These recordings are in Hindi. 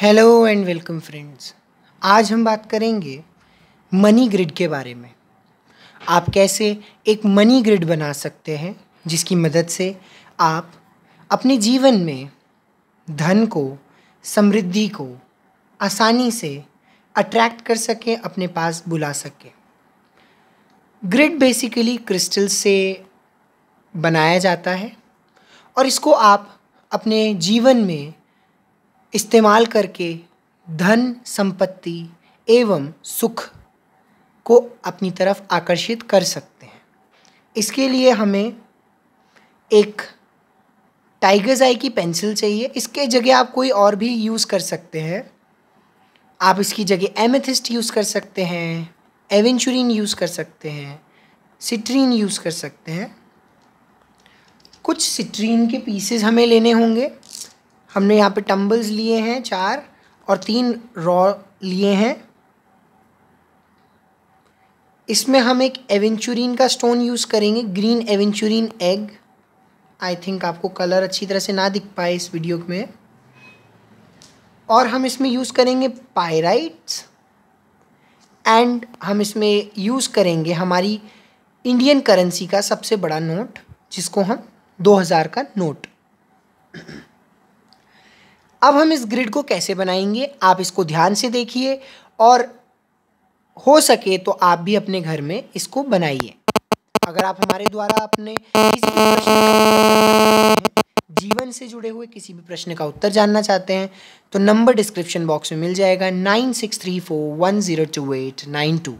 हेलो एंड वेलकम फ्रेंड्स आज हम बात करेंगे मनी ग्रिड के बारे में आप कैसे एक मनी ग्रिड बना सकते हैं जिसकी मदद से आप अपने जीवन में धन को समृद्धि को आसानी से अट्रैक्ट कर सकें अपने पास बुला सकें ग्रिड बेसिकली क्रिस्टल से बनाया जाता है और इसको आप अपने जीवन में इस्तेमाल करके धन संपत्ति एवं सुख को अपनी तरफ आकर्षित कर सकते हैं इसके लिए हमें एक टाइगर्स आई की पेंसिल चाहिए इसके जगह आप कोई और भी यूज़ कर सकते हैं आप इसकी जगह एमेथिस्ट यूज़ कर सकते हैं एवेंचुरिन यूज़ कर सकते हैं सिट्रीन यूज़ कर सकते हैं कुछ सिट्रीन के पीसेस हमें लेने होंगे हमने यहाँ पे टम्बल्स लिए हैं चार और तीन रॉ लिए हैं इसमें हम एक एवेंचुरीन का स्टोन यूज़ करेंगे green aventurine egg I think आपको कलर अच्छी तरह से ना दिख पाए इस वीडियो में और हम इसमें यूज़ करेंगे पायराइट्स एंड हम इसमें यूज़ करेंगे हमारी इंडियन करेंसी का सबसे बड़ा नोट जिसको हम 2000 का नोट अब हम इस ग्रिड को कैसे बनाएंगे आप इसको ध्यान से देखिए और हो सके तो आप भी अपने घर में इसको बनाइए अगर आप हमारे द्वारा अपने किसी भी प्रश्न का उत्तर जीवन से जुड़े हुए किसी भी प्रश्न का उत्तर जानना चाहते हैं तो नंबर डिस्क्रिप्शन बॉक्स में मिल जाएगा nine six three four one zero two eight nine two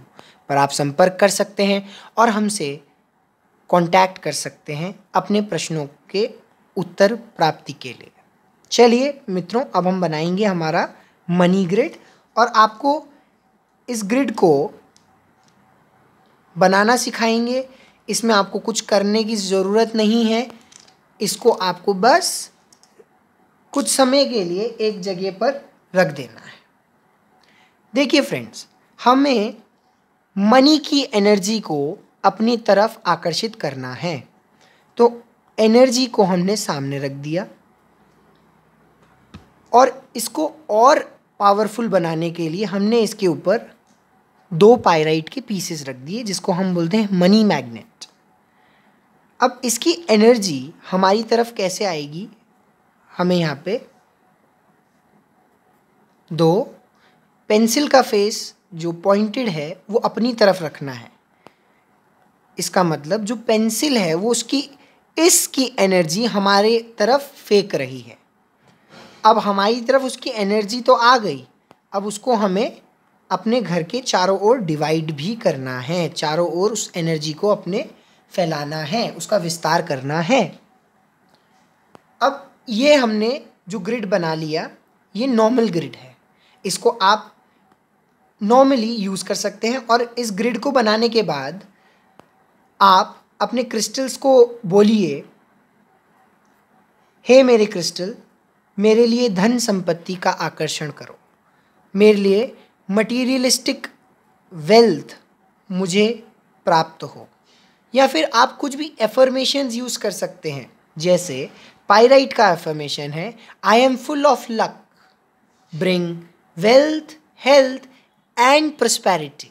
पर आप संपर्क कर सकते हैं और हमसे कांटेक्ट कर सकते हैं अपने प्रश्नों के उत्तर प्राप्ति के लिए चलिए मित्रों अब हम बनाएंगे हमारा मनी ग्रिड और आपको इस ग्रिड को बनाना सिखाएंगे इसमें आपको कुछ करने की ज़रूरत नहीं है इसको आपको बस कुछ समय के लिए एक जगह पर रख देना है देखिए फ्रेंड्स हमें मनी की एनर्जी को अपनी तरफ आकर्षित करना है तो एनर्जी को हमने सामने रख दिया और इसको और पावरफुल बनाने के लिए हमने इसके ऊपर दो पायराइट के पीसेस रख दिए जिसको हम बोलते हैं मनी मैग्नेट अब इसकी एनर्जी हमारी तरफ कैसे आएगी हमें यहाँ पे दो पेंसिल का फेस जो पॉइंटेड है वो अपनी तरफ रखना है इसका मतलब जो पेंसिल है वो उसकी इसकी एनर्जी हमारे तरफ फेंक रही है अब हमारी तरफ उसकी एनर्जी तो आ गई अब उसको हमें अपने घर के चारों ओर डिवाइड भी करना है चारों ओर उस एनर्जी को अपने फैलाना है उसका विस्तार करना है अब ये हमने जो ग्रिड बना लिया ये नॉर्मल ग्रिड है इसको आप नॉर्मली यूज़ कर सकते हैं और इस ग्रिड को बनाने के बाद आप अपने क्रिस्टल्स को बोलिए हे मेरे क्रिस्टल मेरे लिए धन संपत्ति का आकर्षण करो मेरे लिए मटीरियलिस्टिक वेल्थ मुझे प्राप्त हो या फिर आप कुछ भी एफर्मेशन यूज़ कर सकते हैं जैसे पायराइट का एफर्मेशन है I am full of luck bring wealth health and prosperity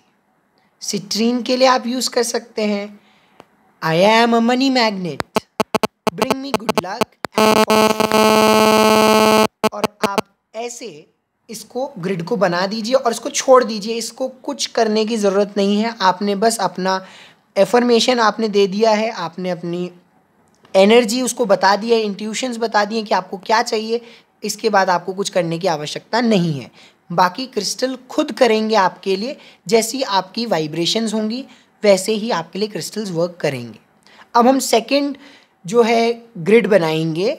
citrine के लिए आप यूज़ कर सकते हैं I am a money magnet bring me good luck and ऐसे इसको ग्रिड को बना दीजिए और इसको छोड़ दीजिए इसको कुछ करने की ज़रूरत नहीं है आपने बस अपना एफर्मेशन आपने दे दिया है आपने अपनी एनर्जी उसको बता दी है इंट्यूशंस बता दिए कि आपको क्या चाहिए इसके बाद आपको कुछ करने की आवश्यकता नहीं है बाकी क्रिस्टल खुद करेंगे आपके लिए जैसी आपकी वाइब्रेशंस होंगी वैसे ही आपके लिए क्रिस्टल्स वर्क करेंगे अब हम सेकंड जो है ग्रिड बनाएंगे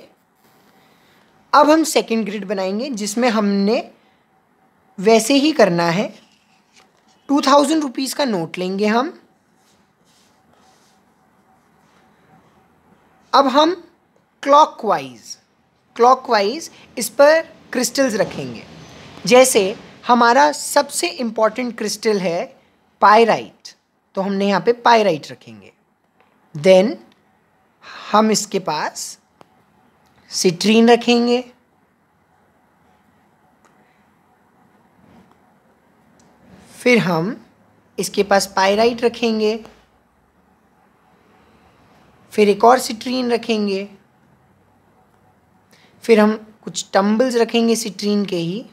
अब हम सेकेंड ग्रिड बनाएंगे जिसमें हमने वैसे ही करना है टू थाउजेंड रुपीज़ का नोट लेंगे हम अब हम क्लॉकवाइज क्लॉकवाइज इस पर क्रिस्टल्स रखेंगे जैसे हमारा सबसे इम्पॉर्टेंट क्रिस्टल है पायराइट तो हमने यहाँ पे पायराइट रखेंगे देन हम इसके पास सिट्रीन रखेंगे फिर हम इसके पास पायराइट रखेंगे फिर एक और सिट्रीन रखेंगे फिर हम कुछ टम्बल्स रखेंगे सिट्रीन के ही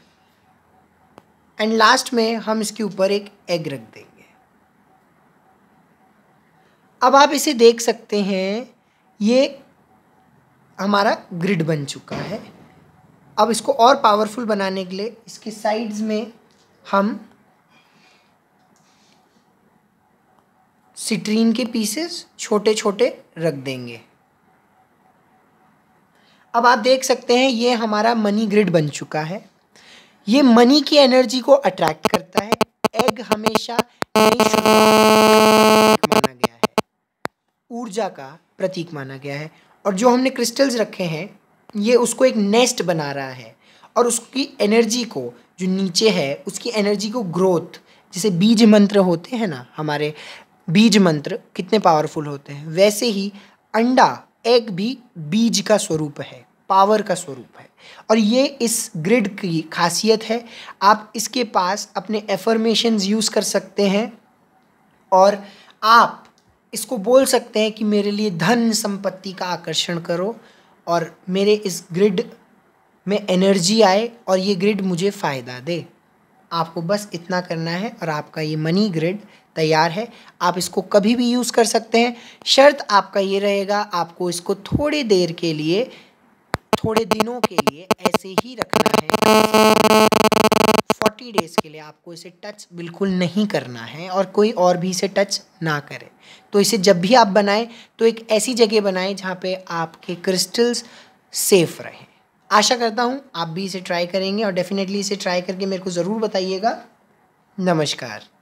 एंड लास्ट में हम इसके ऊपर एक एग रख देंगे अब आप इसे देख सकते हैं ये हमारा ग्रिड बन चुका है अब इसको और पावरफुल बनाने के लिए इसकी साइड्स में हम सिट्रीन के पीसेस छोटे छोटे रख देंगे अब आप देख सकते हैं ये हमारा मनी ग्रिड बन चुका है ये मनी की एनर्जी को अट्रैक्ट करता है एग हमेशा माना गया है ऊर्जा का प्रतीक माना गया है और जो हमने क्रिस्टल्स रखे हैं ये उसको एक नेस्ट बना रहा है और उसकी एनर्जी को जो नीचे है उसकी एनर्जी को ग्रोथ जैसे बीज मंत्र होते हैं ना हमारे बीज मंत्र कितने पावरफुल होते हैं वैसे ही अंडा एक भी बीज का स्वरूप है पावर का स्वरूप है और ये इस ग्रिड की खासियत है आप इसके पास अपने एफर्मेशन यूज़ कर सकते हैं और आप इसको बोल सकते हैं कि मेरे लिए धन संपत्ति का आकर्षण करो और मेरे इस ग्रिड में एनर्जी आए और ये ग्रिड मुझे फ़ायदा दे आपको बस इतना करना है और आपका ये मनी ग्रिड तैयार है आप इसको कभी भी यूज़ कर सकते हैं शर्त आपका ये रहेगा आपको इसको थोड़े देर के लिए थोड़े दिनों के लिए ऐसे ही रखना है फोर्टी डेज़ के लिए आपको इसे टच बिल्कुल नहीं करना है और कोई और भी इसे टच ना करे तो इसे जब भी आप बनाएं तो एक ऐसी जगह बनाएं जहाँ पे आपके क्रिस्टल्स सेफ रहें आशा करता हूँ आप भी इसे ट्राई करेंगे और डेफिनेटली इसे ट्राई करके मेरे को ज़रूर बताइएगा नमस्कार